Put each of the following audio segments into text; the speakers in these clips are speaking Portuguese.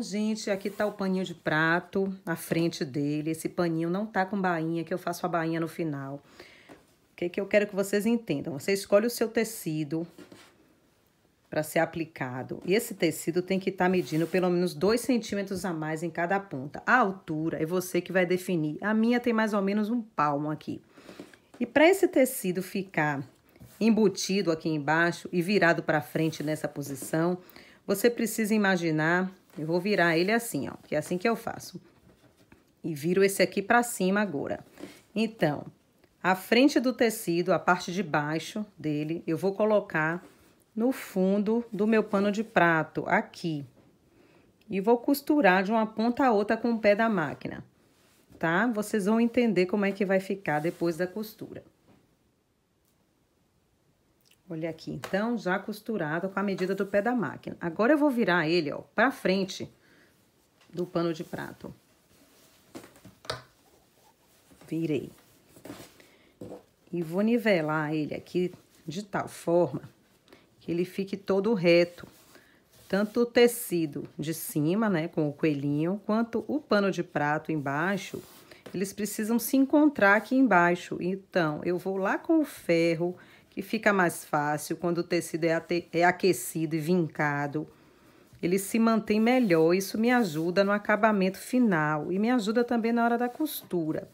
gente, aqui tá o paninho de prato, à frente dele. Esse paninho não tá com bainha, que eu faço a bainha no final. O que, é que eu quero que vocês entendam? Você escolhe o seu tecido para ser aplicado. E esse tecido tem que estar tá medindo pelo menos 2 centímetros a mais em cada ponta. A altura é você que vai definir. A minha tem mais ou menos um palmo aqui. E para esse tecido ficar embutido aqui embaixo e virado para frente nessa posição, você precisa imaginar eu vou virar ele assim, ó, que é assim que eu faço. E viro esse aqui pra cima agora. Então, a frente do tecido, a parte de baixo dele, eu vou colocar no fundo do meu pano de prato, aqui. E vou costurar de uma ponta a outra com o pé da máquina, tá? Vocês vão entender como é que vai ficar depois da costura. Olha aqui, então, já costurado com a medida do pé da máquina. Agora eu vou virar ele, ó, pra frente do pano de prato. Virei. E vou nivelar ele aqui de tal forma que ele fique todo reto. Tanto o tecido de cima, né, com o coelhinho, quanto o pano de prato embaixo, eles precisam se encontrar aqui embaixo. Então, eu vou lá com o ferro e fica mais fácil quando o tecido é, é aquecido e vincado. Ele se mantém melhor, isso me ajuda no acabamento final e me ajuda também na hora da costura,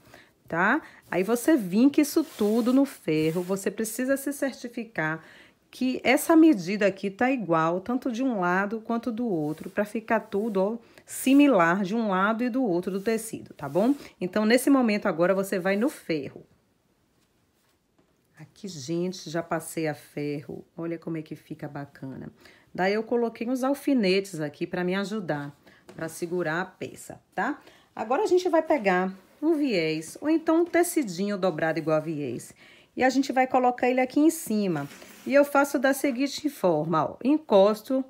tá? Aí você vinca isso tudo no ferro, você precisa se certificar que essa medida aqui tá igual, tanto de um lado quanto do outro, para ficar tudo ó, similar de um lado e do outro do tecido, tá bom? Então, nesse momento agora, você vai no ferro. Aqui, gente, já passei a ferro. Olha como é que fica bacana. Daí eu coloquei uns alfinetes aqui para me ajudar, para segurar a peça, tá? Agora a gente vai pegar um viés, ou então um tecidinho dobrado igual a viés. E a gente vai colocar ele aqui em cima. E eu faço da seguinte forma, ó. Encosto,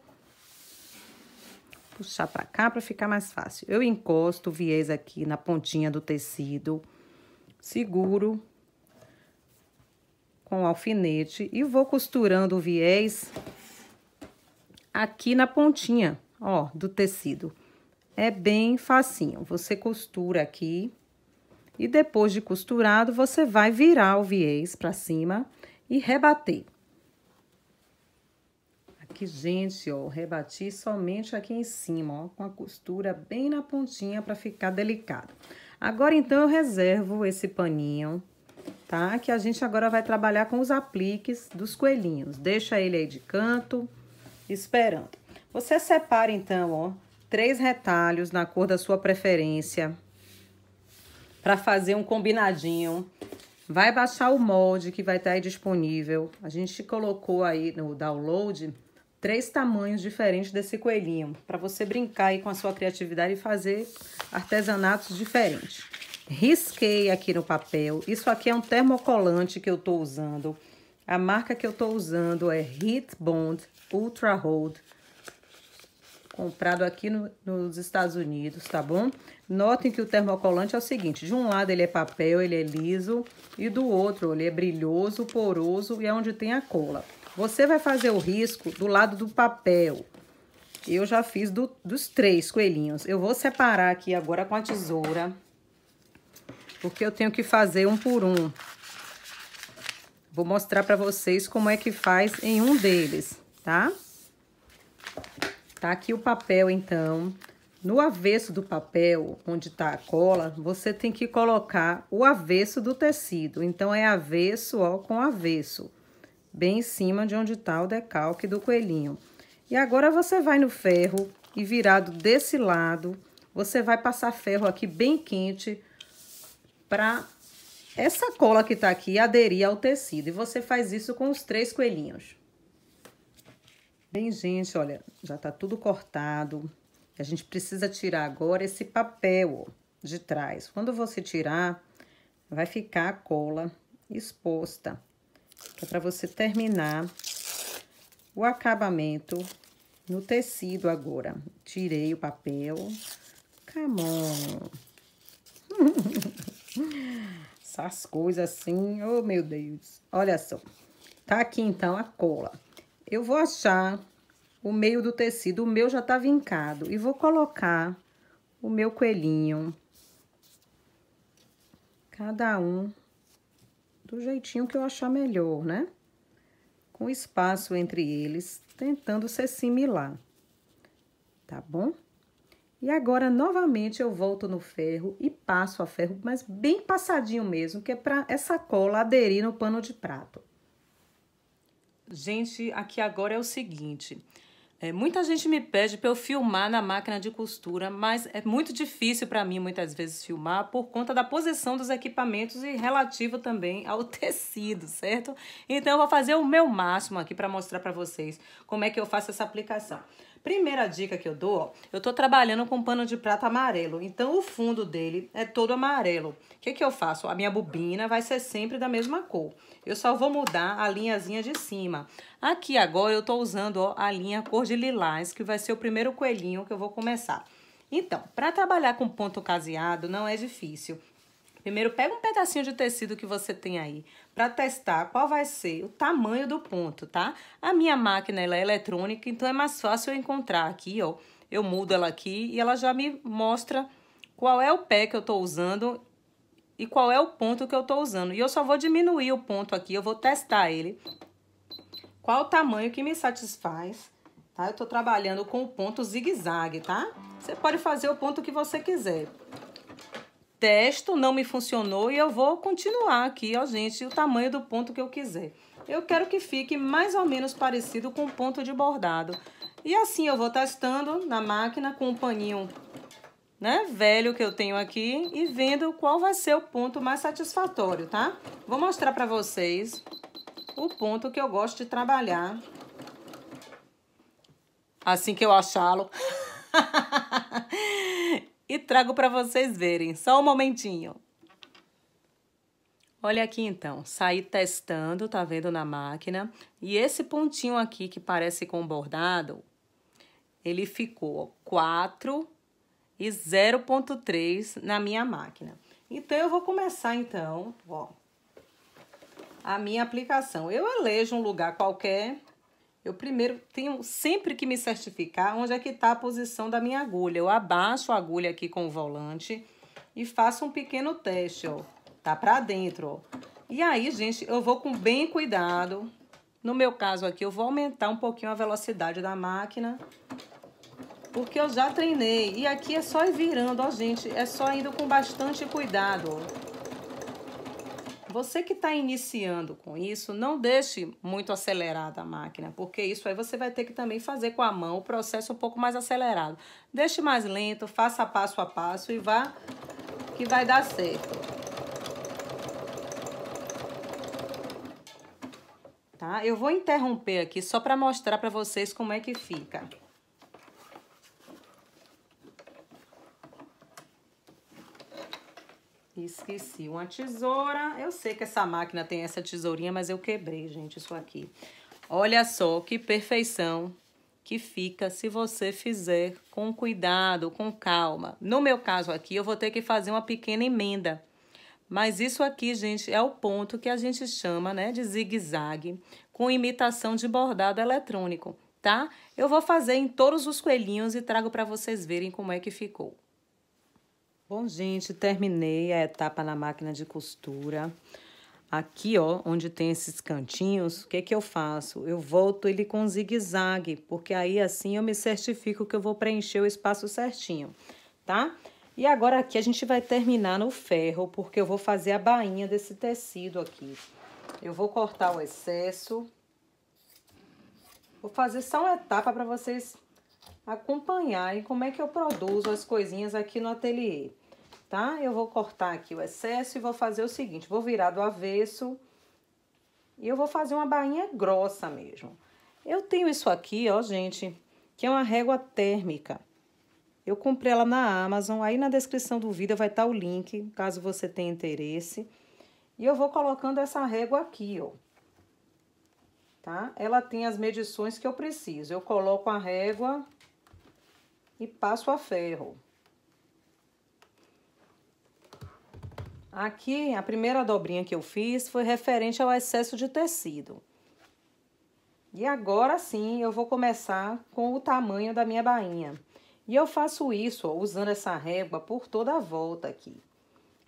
puxar para cá para ficar mais fácil. Eu encosto o viés aqui na pontinha do tecido, seguro com o alfinete e vou costurando o viés aqui na pontinha, ó, do tecido. É bem facinho. Você costura aqui e depois de costurado, você vai virar o viés para cima e rebater. Aqui, gente, ó, rebati somente aqui em cima, ó, com a costura bem na pontinha para ficar delicado. Agora, então, eu reservo esse paninho tá? Que a gente agora vai trabalhar com os apliques dos coelhinhos. Deixa ele aí de canto, esperando. Você separa, então, ó, três retalhos na cor da sua preferência para fazer um combinadinho. Vai baixar o molde que vai estar aí disponível. A gente colocou aí no download três tamanhos diferentes desse coelhinho, para você brincar aí com a sua criatividade e fazer artesanatos diferentes. Risquei aqui no papel. Isso aqui é um termocolante que eu tô usando. A marca que eu tô usando é Heat Bond Ultra Hold. Comprado aqui no, nos Estados Unidos, tá bom? Notem que o termocolante é o seguinte. De um lado ele é papel, ele é liso. E do outro ele é brilhoso, poroso e é onde tem a cola. Você vai fazer o risco do lado do papel. Eu já fiz do, dos três coelhinhos. Eu vou separar aqui agora com a tesoura porque eu tenho que fazer um por um. Vou mostrar para vocês como é que faz em um deles, tá? Tá aqui o papel, então. No avesso do papel, onde tá a cola, você tem que colocar o avesso do tecido. Então, é avesso, ó, com avesso. Bem em cima de onde tá o decalque do coelhinho. E agora, você vai no ferro e virado desse lado, você vai passar ferro aqui bem quente para essa cola que tá aqui aderir ao tecido. E você faz isso com os três coelhinhos. Bem, gente, olha, já tá tudo cortado. A gente precisa tirar agora esse papel ó, de trás. Quando você tirar, vai ficar a cola exposta. é para você terminar o acabamento no tecido agora. Tirei o papel. Come on. Essas coisas assim, oh meu Deus. Olha só. Tá aqui então a cola. Eu vou achar o meio do tecido. O meu já tá vincado. E vou colocar o meu coelhinho. Cada um do jeitinho que eu achar melhor, né? Com espaço entre eles, tentando ser similar. Tá bom? E agora, novamente, eu volto no ferro e passo a ferro, mas bem passadinho mesmo, que é para essa cola aderir no pano de prato. Gente, aqui agora é o seguinte. É, muita gente me pede para eu filmar na máquina de costura, mas é muito difícil para mim muitas vezes filmar por conta da posição dos equipamentos e relativo também ao tecido, certo? Então eu vou fazer o meu máximo aqui para mostrar para vocês como é que eu faço essa aplicação. Primeira dica que eu dou, ó, eu tô trabalhando com pano de prata amarelo, então o fundo dele é todo amarelo. O que que eu faço? A minha bobina vai ser sempre da mesma cor. Eu só vou mudar a linhazinha de cima. Aqui agora eu tô usando ó, a linha cor de lilás, que vai ser o primeiro coelhinho que eu vou começar. Então, para trabalhar com ponto caseado não é difícil. Primeiro, pega um pedacinho de tecido que você tem aí para testar qual vai ser o tamanho do ponto, tá? A minha máquina ela é eletrônica, então é mais fácil eu encontrar aqui, ó. Eu mudo ela aqui e ela já me mostra qual é o pé que eu estou usando e qual é o ponto que eu estou usando. E eu só vou diminuir o ponto aqui, eu vou testar ele. Qual o tamanho que me satisfaz, tá? Eu estou trabalhando com o ponto zigue-zague, tá? Você pode fazer o ponto que você quiser testo, não me funcionou e eu vou continuar aqui, ó, gente, o tamanho do ponto que eu quiser. Eu quero que fique mais ou menos parecido com o ponto de bordado. E assim eu vou testando na máquina com o um paninho né, velho que eu tenho aqui e vendo qual vai ser o ponto mais satisfatório, tá? Vou mostrar para vocês o ponto que eu gosto de trabalhar assim que eu achá-lo. e trago para vocês verem. Só um momentinho. Olha aqui então, saí testando, tá vendo na máquina? E esse pontinho aqui que parece com bordado, ele ficou 4 e 0.3 na minha máquina. Então, eu vou começar então, ó, a minha aplicação. Eu elejo um lugar qualquer eu primeiro tenho sempre que me certificar onde é que está a posição da minha agulha. Eu abaixo a agulha aqui com o volante e faço um pequeno teste, ó. Tá pra dentro, ó. E aí, gente, eu vou com bem cuidado. No meu caso aqui, eu vou aumentar um pouquinho a velocidade da máquina. Porque eu já treinei. E aqui é só ir virando, ó, gente. É só indo com bastante cuidado, ó. Você que está iniciando com isso, não deixe muito acelerada a máquina, porque isso aí você vai ter que também fazer com a mão o processo um pouco mais acelerado. Deixe mais lento, faça passo a passo e vá que vai dar certo. Tá? Eu vou interromper aqui só para mostrar para vocês como é que fica. esqueci. Uma tesoura. Eu sei que essa máquina tem essa tesourinha, mas eu quebrei, gente, isso aqui. Olha só que perfeição que fica se você fizer com cuidado, com calma. No meu caso aqui, eu vou ter que fazer uma pequena emenda. Mas isso aqui, gente, é o ponto que a gente chama né, de zigue-zague com imitação de bordado eletrônico, tá? Eu vou fazer em todos os coelhinhos e trago para vocês verem como é que ficou. Bom, gente, terminei a etapa na máquina de costura. Aqui, ó, onde tem esses cantinhos, o que que eu faço? Eu volto ele com zigue-zague, porque aí assim eu me certifico que eu vou preencher o espaço certinho, tá? E agora aqui a gente vai terminar no ferro, porque eu vou fazer a bainha desse tecido aqui. Eu vou cortar o excesso. Vou fazer só uma etapa para vocês acompanhar como é que eu produzo as coisinhas aqui no ateliê, tá? Eu vou cortar aqui o excesso e vou fazer o seguinte, vou virar do avesso e eu vou fazer uma bainha grossa mesmo. Eu tenho isso aqui, ó, gente, que é uma régua térmica. Eu comprei ela na Amazon, aí na descrição do vídeo vai estar o link, caso você tenha interesse. E eu vou colocando essa régua aqui, ó. Tá? Ela tem as medições que eu preciso. Eu coloco a régua e passo a ferro. Aqui, a primeira dobrinha que eu fiz foi referente ao excesso de tecido. E agora sim, eu vou começar com o tamanho da minha bainha. E eu faço isso ó, usando essa régua por toda a volta aqui.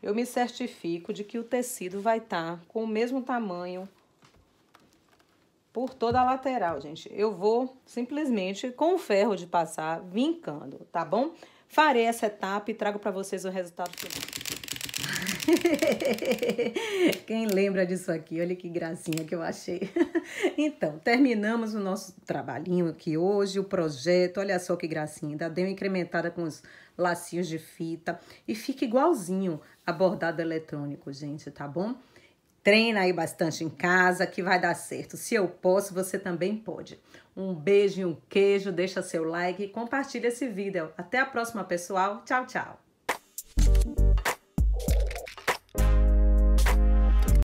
Eu me certifico de que o tecido vai estar tá com o mesmo tamanho por toda a lateral, gente. Eu vou simplesmente com o ferro de passar vincando, tá bom? Farei essa etapa e trago para vocês o resultado final. Quem lembra disso aqui? Olha que gracinha que eu achei. Então, terminamos o nosso trabalhinho aqui hoje, o projeto. Olha só que gracinha, ainda deu incrementada com os lacinhos de fita. E fica igualzinho a bordado eletrônico, gente, tá bom? Treina aí bastante em casa que vai dar certo. Se eu posso, você também pode. Um beijo e um queijo, deixa seu like e compartilha esse vídeo. Até a próxima, pessoal. Tchau, tchau.